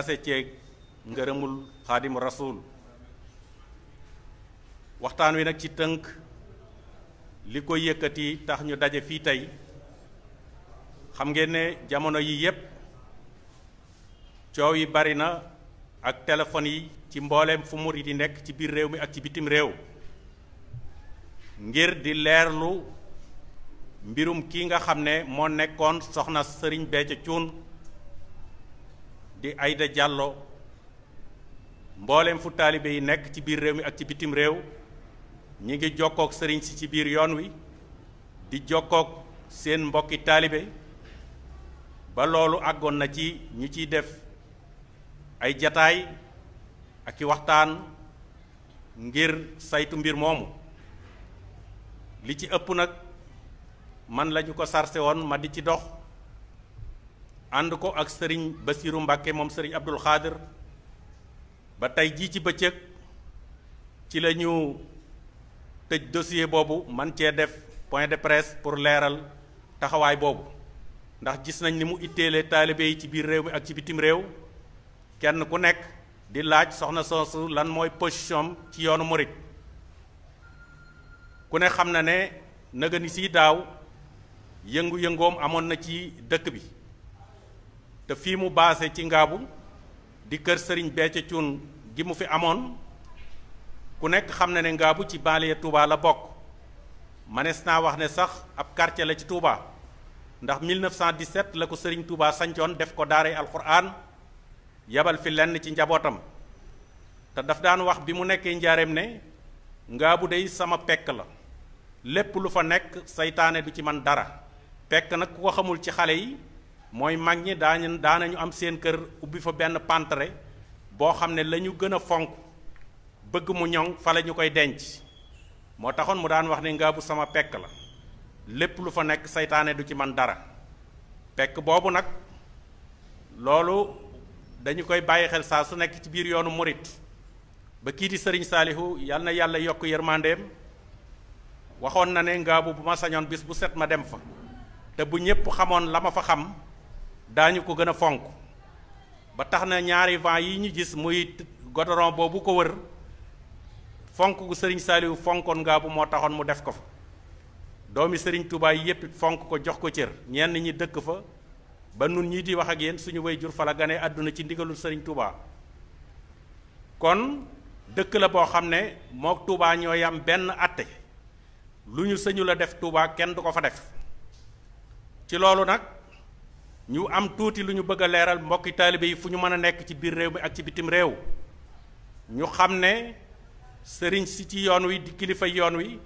tase ceeg ngërëmul xaadimu rasuul waxtaan wi nag ci tënk li ko yëkkati tax ñu daje fii tey xam ngeen ne jamono yi yépp coow yi bari na ak téléphone yi ci mbooleem fu murit yi nekk ci biir réew mi ak ci bitim réew ngir di leerlu mbirum kii nga xam ne moo nekkoon soxna sëriñ Béthio Thioune di ayda Diallo mboolem fu taalibe yi nekk ci biir réew mi ak ci bitim réew ñu ngi jokkook sëriñ si ci biir yoon wi di jokkook seen mbokki taalibe ba loolu àggoon na ci ñu ciy def ay jataay ak i waxtaan ngir saytu mbir moomu li ci ëpp nag man lañu ko sarse woon ma di ci dox ànd ko ak sëriñ Basiiru Mbàkke moom sëriñ Abdul Xaadir ba tey jii ci bëccëg ci la ñu tëj dossier boobu man cee def point de presse pour leeral taxawaay boobu ndax gis nañ ni mu itteele taalibe yi ci biir réew mi ak ci bitim réew kenn ku nekk di laaj soxna soosu lan mooy position ci yoonu morit ku ne xam na ne nëgëni si daaw yëngu-yëngoom amoon na ci dëkk bi te fii mu baase ci ngaabu di kër sëriñ Béthio Thioune gi mu fi amoon ku nekk xam na ne ngaabu ci banlieue Touba la bokk mënees naa wax ne sax ab quartier la ci Touba ndax 1917 la ko sëriñ Touba sancoon def ko daaray alxuraan yabal fi lenn ci njabootam te daf daan wax bi mu nekkee njaareem ne ngaabu dey sama pekk la lépp lu fa nekk seytaane du ci man dara pekk nag ku ko xamul ci xale yi mooy mag ñi daañu daanañu am seen kër ubbi fa benn pantre boo xam ne lañu ñu gën a fonk bëgg mu ñoŋ fa la ñu koy denc moo taxoon mu daan wax ne ngaabu sama pekk la lépp lu fa nekk seytaane du ci man dara pekk boobu nag loolu dañu koy bàyyi xel saa su nekk ci biir yoonu morit ba kii di sëriñ saalihu yal na yàlla yokk yërmandeem waxoon na ne ngaabu bu ma sañoon bis bu set ma dem fa te bu ñépp xamoon la ma fa xam daañu ko gën a fonk ba tax na ñaari vent yi ñu gis muy godoron boobu ko wër fonk gu sëriñ Saaliwu fonkoon ngaa bu moo taxoon mu def ko fa doomi sëriñ Tuubaa yi yépp fonk ko jox ko cër ñenn ñi dëkk fa ba nun ñii di wax ak yéen suñu way jur fa la gane àdduna ci ndigalul sëriñ Tuubaa kon dëkk la boo xam ne mook Tuubaa ñoo yam benn atte lu ñu sëñu la def Tuubaa kenn du ko fa def ci loolu nag ñu am tuuti lu ñu bëgg a leeral mbokki taalibe yi fu ñu mën a nekk ci biir réew mi ak ci bitim réew ñu xam ne sëriñ si ci yoon wi di kilifa yoon wi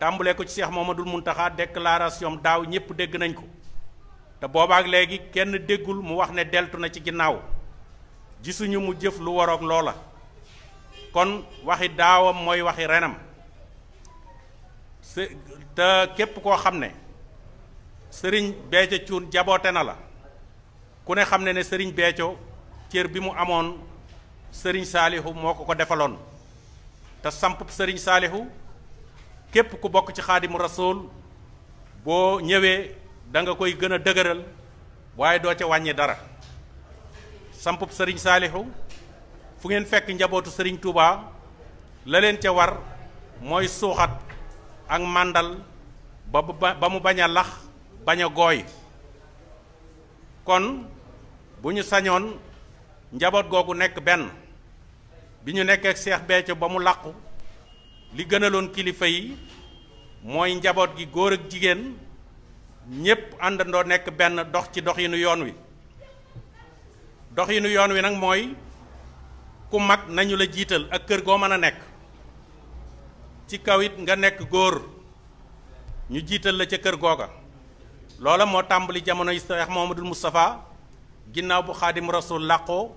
tàmbalee ko ci Cheikh Mouhamadoul Mountakha déclaration daaw ñëpp dégg nañ ko te boobaak léegi kenn déggul mu wax ne deltu na ci ginnaaw gisuñu mu jëf lu waroog loola kon waxi daawam mooy waxi renam te képp koo xam ne sëriñ Béthio Thioune jaboote na la bu ne xam ne ne sëriñ Béthio cër bi mu amoon sëriñ saalihu moo ko ko defaloon te samp sëriñ saalihu képp ku bokk ci xaadimu rasool boo ñëwee danga koy gën a dëgëral waaye doo ca wàññi dara sampub sëriñ saalihu fu ngeen fekk njabootu sëriñ Touba la leen ca war mooy suuxat ak màndal ba mu bañ a lax bañ a gooy kon buñu sañon njabot gogou nek ben biñu nek ak Cheikh be ba mu làqu li gënalon kilifa yi moy njabot gi góor ak jigen ñepp andando nek ben dox ci doxinu yoon wi doxinu yoon wi nak moy ku mag nañu la jital ak kër go mëna a ci kawit nga nek goor ñu jital la ci kër googa loola moo tàmbali jamonoy Cheikh Mouhamadoul mustafa ginnaaw bu xaadim rasul làqoo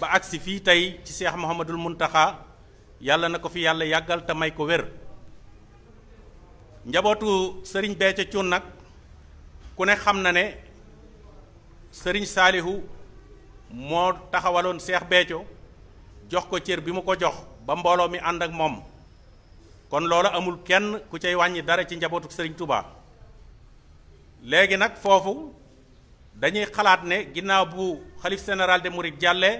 ba agsi fii tey ci seex muhammadul muntaxa yàlla na ko fi yàlla yàggal te may ko wér njabootu sëriñ Béthio Thioune nag ku ne xam na ne sëriñ saalihu moo taxawaloon seex Béthio jox ko cér bi mu ko jox ba mbooloo mi ànd ak moom kon loolu amul kenn ku cay wàññi dara ci njabootu sëriñ tubaa léegi nag foofu dañuy xalaat ne ginnaaw bu xalif général de Mouride jàlle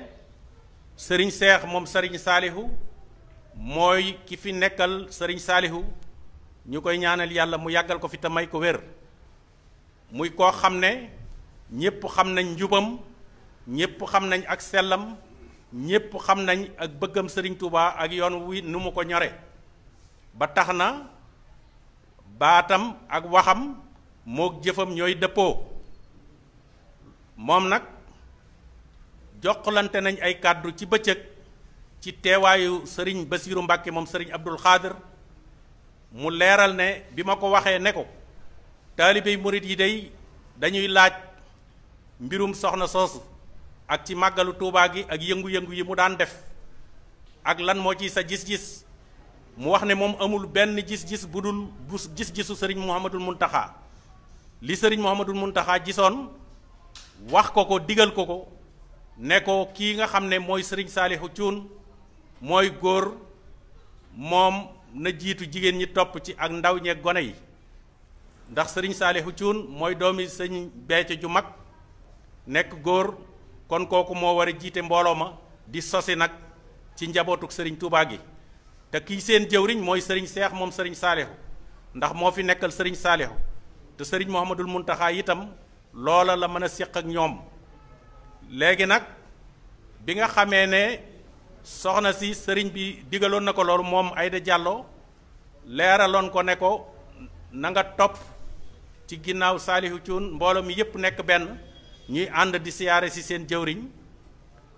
sëriñ seex moom sëriñ saalihu mooy ki fi nekkal sëriñ saalihu ñu koy ñaanal yàlla mu yàggal ko fi tamay ko wér muy koo xam ne ñépp xam nañ njubam ñépp xam nañ ak sellam ñépp xam nañ ak bëggam sëriñ Touba ak yoon wi nu mu ko ñore ba tax na baatam ak waxam mook jëfam ñooy dëppoo moom nag jokkalante nañ ay kàddu ci bëccëg ci teewaayu sëriñ Basiiru Mbàkke moom sëriñ Abdul Xaadir mu leeral ne bi ma ko waxee ne ko taalibey murit yi day dañuy laaj mbirum soxna soosu ak ci màggalu tuubaa gi ak yëngu-yëngu yi mu daan def ak lan moo ci sa gis-gis mu wax ne moom amul benn gis-gis bu dul bu gis-gisu sëriñ Muhammadul Muntaxaa li sëriñ Muhammadul Muntaxaa jisoon wax ko ko digal ko ko ne kii nga xam ne mooy sëriñ Saalihu Cuun mooy góor moom na jiitu jigéen ñi topp ci ak ndaw ñeeg gone yi ndax sëriñ Saalihu Cuun mooy doomi sëñ beece ju mag nekk góor kon kooku moo war a jiite mbooloo ma di sosi nag ci njabootuk sëriñ Tuubaa gi te kii seen jëwriñ mooy sëriñ Seex moom sëriñ Saalihu ndax moo fi nekkal sëriñ Saalihu te sëriñ Muhammadul Muntaxaa itam loola la mën a séq ak ñoom léegi nag bi nga xamee ne soxna si sëriñ bi digaloon na ko loolu moom Aida jàlloo leeraloon ko ne ko nanga topp ci ginnaaw Saalihu Cuun mbooloo mi yépp nekk benn ñuy ànd di siyaare si seen jëwriñ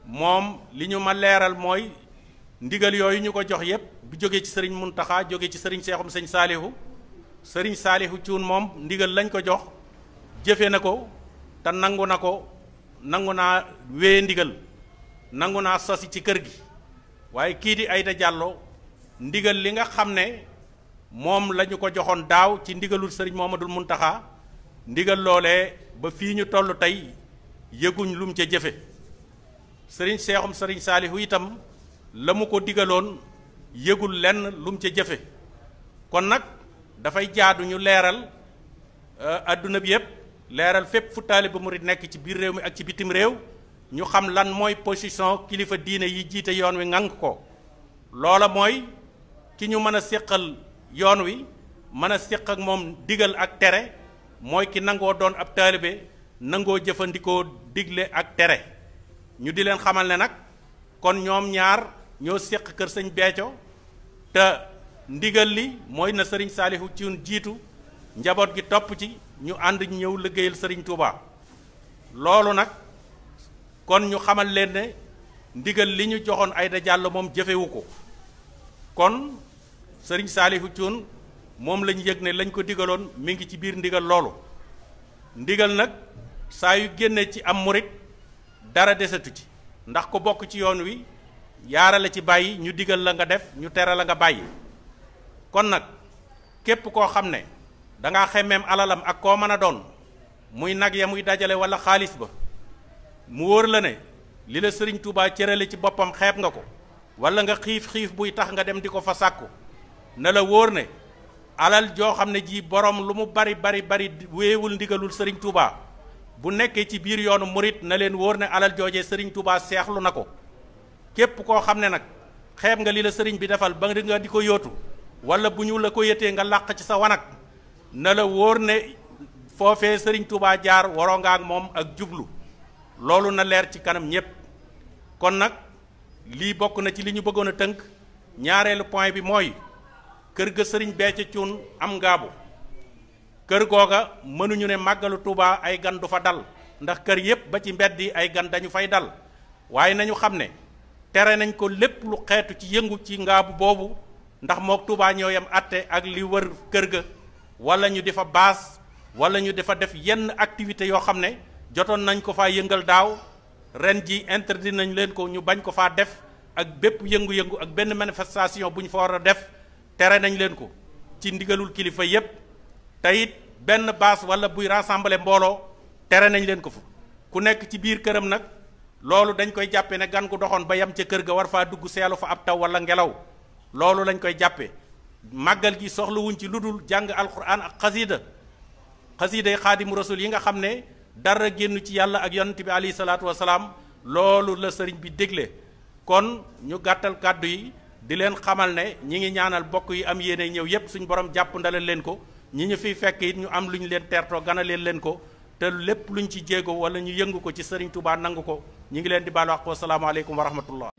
moom li ñu ma leeral mooy ndigal yooyu ñu ko jox yépp bu jógee ci sëriñ taxaa jóge ci sëriñ Seexum sëñ Saalihu sëriñ Saalihu Cuun moom ndigal lañ ko jox jëfe na ko te nangu na ko nangu naa wee ndigal nangu naa sosi ci kër gi waaye kii di ayta jàlloo ndigal li nga xam ne moom la ko joxoon daaw ci ndigalul sëriñ Mouhamadoul Mountakha ndigal loole ba fii ñu toll tey yëguñ lum ca jëfe sëriñ seexum sëriñ saalihu itam la mu ko digaloon yëgul lenn lum ca jëfe kon nag dafay jaadu ñu leeral àdduna euh, bi yépp leeral fépp fu taalibe murid nekk ci biir réew mi ak ci bitim réew ñu xam lan mooy position kilifa diine yi jiite yoon wi ngang ko loola mooy ki ñu mën a séqal yoon wi mën a séq ak moom digal ak tere mooy ki nangoo doon ab taalibe nangoo jëfandikoo digle ak tere ñu di leen xamal ne nag kon ñoom ñaar ñoo séq kër sëñ Béthio te ndigal li mooy na sëriñ Saalihu ci jiitu njaboot gi topp ci ñu ànd ñëw liggéeyal sëriñ Touba loolu nag kon ñu xamal leen ne ndigal li ñu joxoon ay Diallo moom jëfewu ko kon sëriñ Saalihu Cuun moom lañu yëg ne lañ ko digaloon mi ngi ci biir ndigal loolu ndigal nag saa yu génne ci am murit dara desatu ci ndax ko bokk ci yoon wi yaara la ci bàyyi ñu digal la nga def ñu tere la nga bàyyi kon nag képp koo xam ne dangaa xemmeem alalam ak koo mën a doon muy nag ya muy dajale wala xaalis ba mu wóor la ne li la sëriñ Touba cërale ci boppam xeeb nga ko wala nga xiif xiif buy tax nga dem di ko fa sàkku na la wóor ne alal joo xam ne jii borom lu mu bari bari bari wéewul ndigalul sëriñ Touba bu nekkee ci biir yoonu murit na leen wóor ne alal joojee sëriñ Touba seexlu na ko képp koo xam ne nag xeeb nga li la sëriñ bi defal ba nga di ko yóotu wala bu ñu la ko yëtee nga làq ci sa wanag na la wóor ne foofee sëriñ Touba jaar waroo moom ak jublu loolu na leer ci kanam ñépp kon nag lii bokk na ci li ñu bëggoon a tënk ñaareelu point bi mooy kër ga sëriñ Béthio Thioune am ngaabu kër googa mënuñu ne màggalu Touba ay gan du fa dal ndax kër yépp ba ci mbedd yi ay gan dañu fay dal waaye nañu xam ne tere nañ ko lépp lu xeetu ci yëngu ci ngaabu boobu ndax mook Touba ñoo yam àtte ak li wër kër ga wala ñu difa base wala ñu difa def yenn activité yo xamne joton nañ ko fa yëngal daw ren ji interdit nañ leen ko ñu bañ ko fa def ak bép yëngu-yëngu ak benn manifestation buñ fa wara def téré nañ leen ko ci ndigalul kilifa yépp tayit benn base wala buy rassembler mbolo téré nañ leen ko fu ku nekk ci biir kërëm nak loolu dañ koy jàppe ne gan gu doxoon ba yam ci kër ga war fa dugg seelu fa ab taw wala ngelaw loolu lañ koy màggal gi soxlawuñ ci lu dul jàng alquran ak xasiida xasiiday xaadimu rasul yi nga xam ne dara génn ci yàlla ak yonent bi alayhi loolu la sëriñ bi dégle kon ñu gàttal kàddu yi di leen xamal ne ñi ngi ñaanal bokk yi am yéene ñëw yépp suñ borom jàpp ndalal leen ko ñi ñu fiy fekk it ñu am lu ñu leen teertoo ganaleel leen ko te lépp luñ ci jéego wala ñu yëngu ko ci sëriñ Touba nangu ko ñi ngi leen di baalu àq wa salaamu aleykum wa rahmatullah